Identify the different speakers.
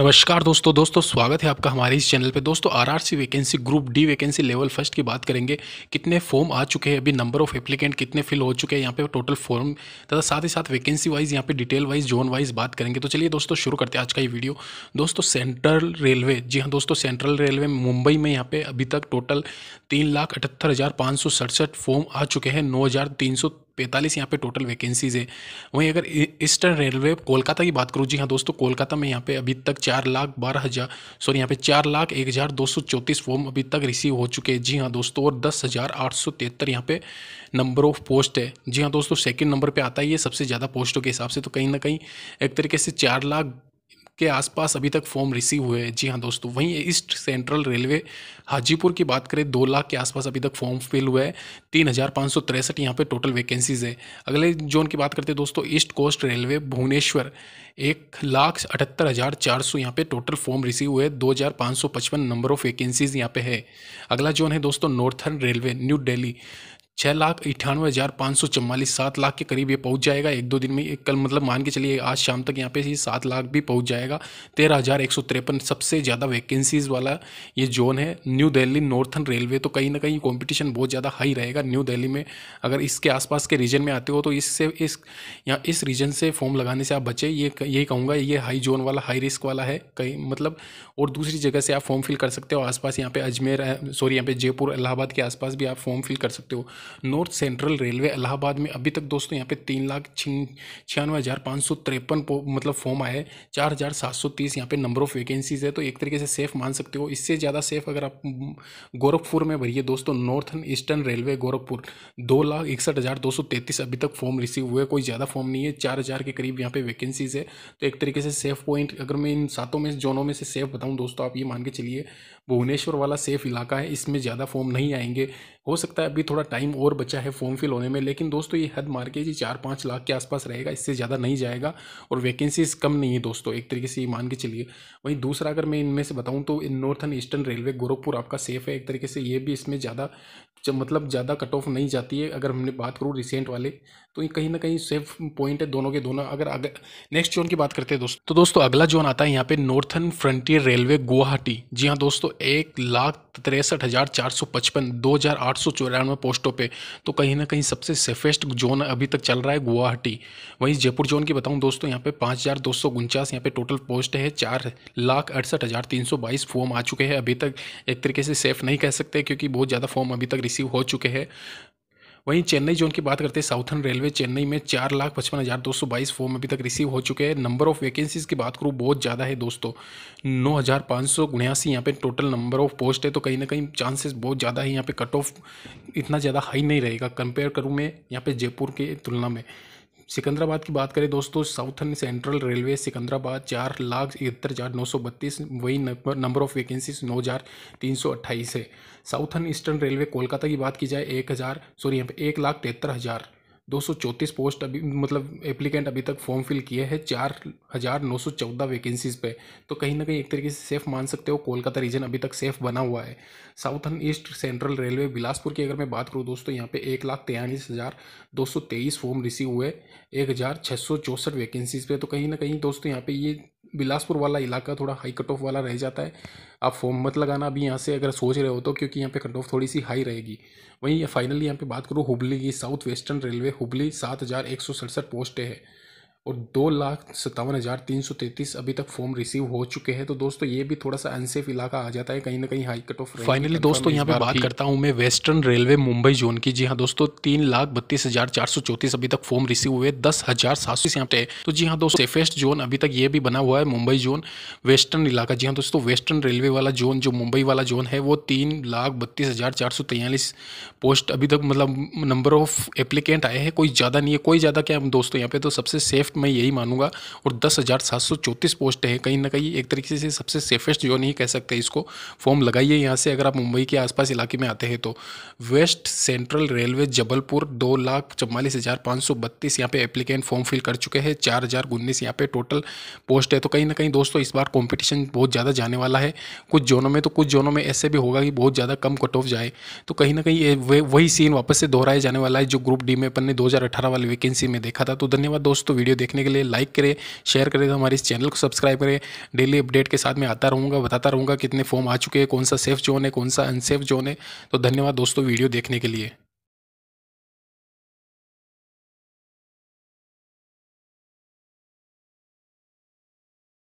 Speaker 1: नमस्कार दोस्तों दोस्तों स्वागत है आपका हमारे इस चैनल पे दोस्तों RRC vacancy group D vacancy level first की बात करेंगे कितने फॉर्म आ चुके हैं अभी नंबर ऑफ एप्लीकेंट कितने फिल हो चुके हैं यहाँ पे टोटल फॉर्म तथा साथ ही साथ वैकेंसी वाइज यहाँ पे डिटेल वाइज जोन वाइज बात करेंगे तो चलिए दोस्तों शुरू करते हैं आज का ये वीडियो दोस्तों सेंट्रल रेलवे जी हाँ दोस्तों सेंट्रल रेलवे मुंबई में यहाँ पे अभी तक टोटल तीन लाख अठहत्तर हज़ार पाँच सौ सड़सठ फॉर्म आ चुके हैं नौ हज़ार तीन सौ पैंतालीस यहाँ पे टोटल वैकेंसीज है वहीं अगर ईस्टर्न रेलवे कोलकाता की बात करूँ जी हाँ दोस्तों कोलकाता में यहाँ पे अभी तक चार लाख बारह हज़ार सॉरी यहाँ पे चार लाख एक हज़ार दो सौ चौंतीस फॉर्म अभी तक रिसीव हो चुके हैं जी हाँ दोस्तों और दस हज़ार आठ सौ तिहत्तर यहाँ पे नंबर ऑफ पोस्ट है जी हाँ दोस्तों सेकेंड नंबर पर आता है ये सबसे ज़्यादा पोस्टों के हिसाब से तो कहीं ना कहीं एक तरीके से चार लाख के आसपास अभी तक फॉर्म रिसीव हुए हैं जी हाँ दोस्तों वहीं ईस्ट सेंट्रल रेलवे हाजीपुर की बात करें दो लाख के आसपास अभी तक फॉर्म फिल हुए हैं तीन हज़ार पाँच सौ तिरसठ यहाँ पर टोटल वैकेंसीज है अगले जोन की बात करते हैं दोस्तों ईस्ट कोस्ट रेलवे भुवनेश्वर एक लाख अठहत्तर हज़ार चार सौ यहाँ पर टोटल फॉर्म रिसीव हुए दो हज़ार पाँच सौ पचपन नंबर ऑफ वैकेंसीज यहाँ पे है अगला जोन है दोस्तों नॉर्थन रेलवे न्यू डेली छः लाख अठानवे हज़ार पाँच सौ चवालीस सात लाख के करीब ये पहुंच जाएगा एक दो दिन में कल मतलब मान के चलिए आज शाम तक यहाँ पे ये सात लाख भी पहुंच जाएगा तेरह हज़ार एक सौ तिरपन सबसे ज़्यादा वैकेंसीज़ वाला ये जोन है न्यू दिल्ली नॉर्थन रेलवे तो कहीं ना कहीं कॉम्पिटिशन बहुत ज़्यादा हाई रहेगा न्यू दिल्ली में अगर इसके आसपास के रीजन में आते हो तो इससे इस या इस रीजन से फॉर्म लगाने से आप बचें ये यही कहूँगा ये हाई जोन वाला हाई रिस्क वाला है कहीं मतलब और दूसरी जगह से आप फॉर्म फिल कर सकते हो आसपास यहाँ पे अजमेर सॉरी यहाँ पे जयपुर इलाहाबाद के आसपास भी आप फॉर्म फिल कर सकते हो नॉर्थ सेंट्रल रेलवे इलाहाबाद में अभी तक दोस्तों यहाँ पे तीन लाख छियानवे हज़ार पाँच सौ तिरपन मतलब फॉर्म आए चार हज़ार सात सौ तीस यहाँ पे नंबर ऑफ़ वैकेंसीज है तो एक तरीके से सेफ मान सकते हो इससे ज़्यादा सेफ अगर आप गोरखपुर में भरिए दोस्तों नॉर्थन ईस्टर्न रेलवे गोरखपुर दो लाख इकसठ हज़ार दो सौ तैंतीस अभी तक फॉर्म रिसीव हुए कोई ज़्यादा फॉर्म नहीं है चार हज़ार के करीब यहाँ पे वैकेंसीज है तो एक तरीके से सेफ पॉइंट अगर मैं इन सातों में जोनों में से सेफ बताऊँ दोस्तों आप ये मान के चलिए भुवनेश्वर वाला सेफ इलाका है इसमें ज़्यादा फॉर्म नहीं आएंगे हो सकता है अभी थोड़ा टाइम और बचा है फॉर्म फिल होने में लेकिन दोस्तों ये हद मार के जी चार पाँच लाख के आसपास रहेगा इससे ज़्यादा नहीं जाएगा और वैकेंसीज कम नहीं है दोस्तों एक तरीके से ये मान के चलिए वहीं दूसरा अगर मैं इनमें से बताऊँ तो northern north and eastern railway Gorakhpur आपका सेफ है एक तरीके से ये भी इसमें ज़्यादा जब मतलब ज़्यादा कट ऑफ नहीं जाती है अगर हमने बात करूँ रिसेंट वाले तो ये कहीं ना कहीं सेफ पॉइंट है दोनों के दोनों अगर अगर नेक्स्ट जोन की बात करते हैं दोस्तों तो दोस्तों अगला जोन आता है यहाँ पे नॉर्थन फ्रंटियर रेलवे गुवाहाटी जी हाँ दोस्तों एक लाख तिरसठ हज़ार चार सौ पचपन दो हज़ार आठ सौ चौरानवे पोस्टों पर तो कहीं ना कहीं सबसे सेफेस्ट जोन अभी तक चल रहा है गुवाहाटी वहीं जयपुर जोन की बताऊँ दोस्तों यहाँ पे पाँच हज़ार दो सौ उनचास यहाँ पे टोटल पोस्ट है चार लाख अड़सठ हज़ार तीन सौ बाईस फॉर्म आ चुके हैं अभी तक एक तरीके से सेफ नहीं कह सकते क्योंकि बहुत ज़्यादा फॉर्म अभी तक रिसीव हो चुके हैं वहीं चेन्नई जोन की बात करते हैं साउथर्न रेलवे चेन्नई में चार लाख पचपन हज़ार दो सौ बाईस फॉर्म अभी तक रिसीव हो चुके हैं नंबर ऑफ़ वैकेंसीज़ की बात करूँ बहुत ज़्यादा है दोस्तों नौ हज़ार पाँच सौ उन्यासी यहाँ पे टोटल नंबर ऑफ़ पोस्ट है तो कहीं ना कहीं चांसेस बहुत ज़्यादा है यहाँ पे कट ऑफ इतना ज़्यादा हाई नहीं रहेगा कंपेयर करूँ मैं यहाँ पर जयपुर के तुलना में सिकंदराबाद की बात करें दोस्तों साउथर्न सेंट्रल रेलवे सिकंदराबाद चार लाख इकहत्तर हज़ार नौ सौ बत्तीस वही नंबर ऑफ वैकेंसीज नौ हज़ार तीन सौ अट्ठाईस है साउथर्न ईस्टर्न रेलवे कोलकाता की बात की जाए एक हज़ार सॉरी यहाँ पर एक लाख तिहत्तर हज़ार दो सौ चौंतीस पोस्ट अभी मतलब एप्लीकेंट अभी तक फॉर्म फिल किए हैं चार हज़ार नौ सौ चौदह वैकेंसीज पे तो कहीं ना कहीं एक तरीके से सेफ मान सकते हो कोलकाता रीजन अभी तक सेफ बना हुआ है southern east central railway Bilaspur की अगर मैं बात करूँ दोस्तों यहाँ पे एक लाख तेयलीस हज़ार दो सौ तेईस फॉर्म रिसीव हुए एक हज़ार छः सौ चौंसठ वैकेंसीज पे तो कहीं ना कहीं दोस्तों यहाँ पे ये बिलासपुर वाला इलाका थोड़ा हाई कट ऑफ वाला रह जाता है आप फॉर्म मत लगाना अभी यहाँ से अगर सोच रहे हो तो क्योंकि यहाँ पे कट ऑफ थोड़ी सी हाई रहेगी वहीं फाइनली यहाँ पे बात करूँ हुबली की साउथ वेस्टर्न रेलवे हुबली सात हज़ार एक सौ सड़सठ पोस्टें है और दो लाख सत्तावन हज़ार तीन सौ तैंतीस अभी तक फॉर्म रिसीव हो चुके हैं तो दोस्तों ये भी थोड़ा सा अनसेफ इलाका आ जाता है कहीं ना कहीं हाई कट ऑफ फाइनली दोस्तों यहाँ पे बात करता हूँ मैं वेस्टर्न रेलवे मुंबई जोन की जी हाँ दोस्तों तीन लाख बत्तीस हज़ार चार सौ चौंतीस अभी तक फॉर्म रिसीव हुए दस हज़ार सात सौ यहाँ पे तो जी हाँ दोस्तों सेफेस्ट जोन अभी तक ये भी बना हुआ है मुंबई जोन वेस्टर्न इलाका जी हाँ दोस्तों वेस्टर्न रेलवे वाला जोन जो मुंबई वाला जोन है वो तीन लाख बत्तीस हज़ार चार सौ तैयलीस पोस्ट अभी तक मतलब नंबर ऑफ एप्लीकेंट आए हैं कोई ज़्यादा नहीं है कोई ज़्यादा क्या दोस्तों यहाँ पे तो सबसे सेफ मैं यही मानूंगा और दस हज़ार सात सौ चौंतीस पोस्ट है कहीं ना कहीं एक तरीके से सबसे सेफेस्ट जोन ही कह सकते हैं इसको फॉर्म लगाइए यहाँ से अगर आप मुंबई के आसपास इलाके में आते हैं तो वेस्ट सेंट्रल रेलवे जबलपुर दो लाख चवालीस हज़ार पाँच सौ बत्तीस यहाँ पे एप्लीकेंट फॉर्म फिल कर चुके हैं चार हज़ार उन्नीस यहाँ पे टोटल पोस्ट है तो कहीं ना कहीं दोस्तों इस बार कंपटीशन बहुत ज़्यादा जाने वाला है कुछ जोनों में तो कुछ जोनों में ऐसे भी होगा कि बहुत ज़्यादा कम कट ऑफ जाए तो कहीं ना कहीं वही सीन वापस से दोहराया जाने वाला है जो ग्रुप डी में अपन ने दो वाली वैकेंसी में देखा था तो धन्यवाद दोस्तों वीडियो देखने के लिए लाइक करें शेयर करें तो हमारे इस चैनल को सब्सक्राइब करें डेली अपडेट के साथ मैं आता रहूँगा बताता रहूँगा कितने फॉर्म आ चुके हैं कौन सा सेफ जोन है कौन सा अनसेफ जोन है तो धन्यवाद दोस्तों वीडियो देखने के लिए